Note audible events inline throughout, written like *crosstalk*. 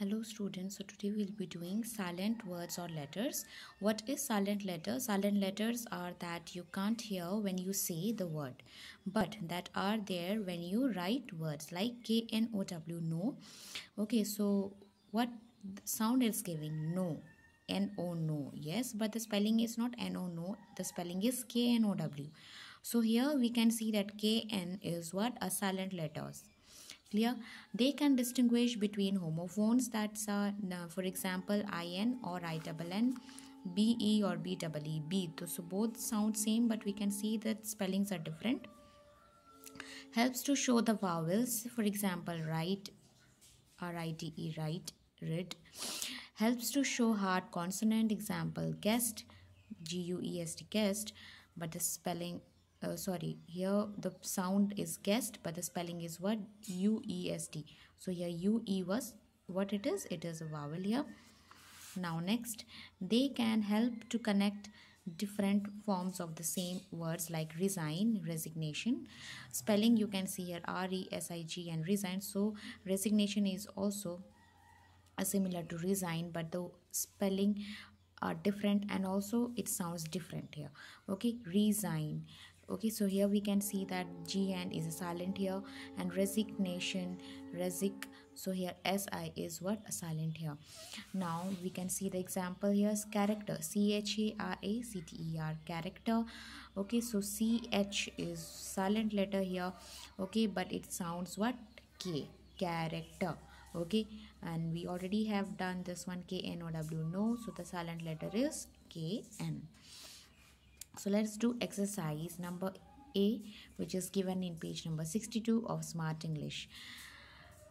hello students so today we'll be doing silent words or letters what is silent letters silent letters are that you can't hear when you say the word but that are there when you write words like k n o w no okay so what sound is giving no n o no yes but the spelling is not n o no the spelling is k n o w so here we can see that k n is what a silent letters clear they can distinguish between homophones that's uh, for example in or i double n b e or b double e b so both sound same but we can see that spellings are different helps to show the vowels for example right r i t e right rid helps to show hard consonant example guest g u e s t guest but the spelling uh, sorry here the sound is guessed but the spelling is what u-e-s-t so here u-e was what it is it is a vowel here now next they can help to connect different forms of the same words like resign resignation spelling you can see here r-e-s-i-g and resign so resignation is also uh, similar to resign but the spelling are different and also it sounds different here okay resign okay so here we can see that gn is a silent here and resignation resic so here si is what a silent here now we can see the example here is character c h a r a c t e r character okay so ch is silent letter here okay but it sounds what k character okay and we already have done this one k n o w no so the silent letter is k n so let's do exercise number a which is given in page number 62 of smart english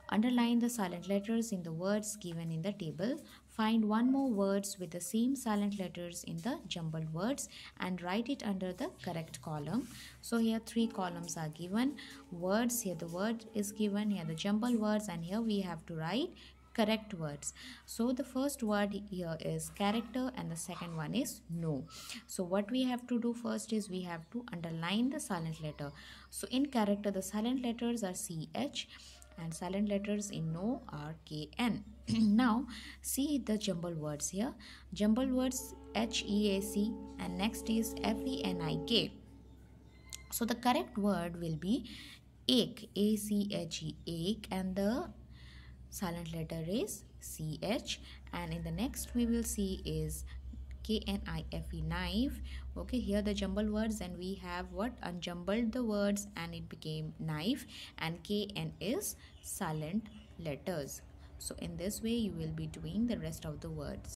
underline the silent letters in the words given in the table find one more words with the same silent letters in the jumbled words and write it under the correct column so here three columns are given words here the word is given here the jumbled words and here we have to write correct words so the first word here is character and the second one is no so what we have to do first is we have to underline the silent letter so in character the silent letters are ch and silent letters in no are kn *clears throat* now see the jumble words here jumble words h e a c and next is f e n i k so the correct word will be ache a c h e ache and the silent letter is CH and in the next we will see is K-N-I-F-E knife okay here the jumbled words and we have what unjumbled the words and it became knife and K-N is silent letters so in this way you will be doing the rest of the words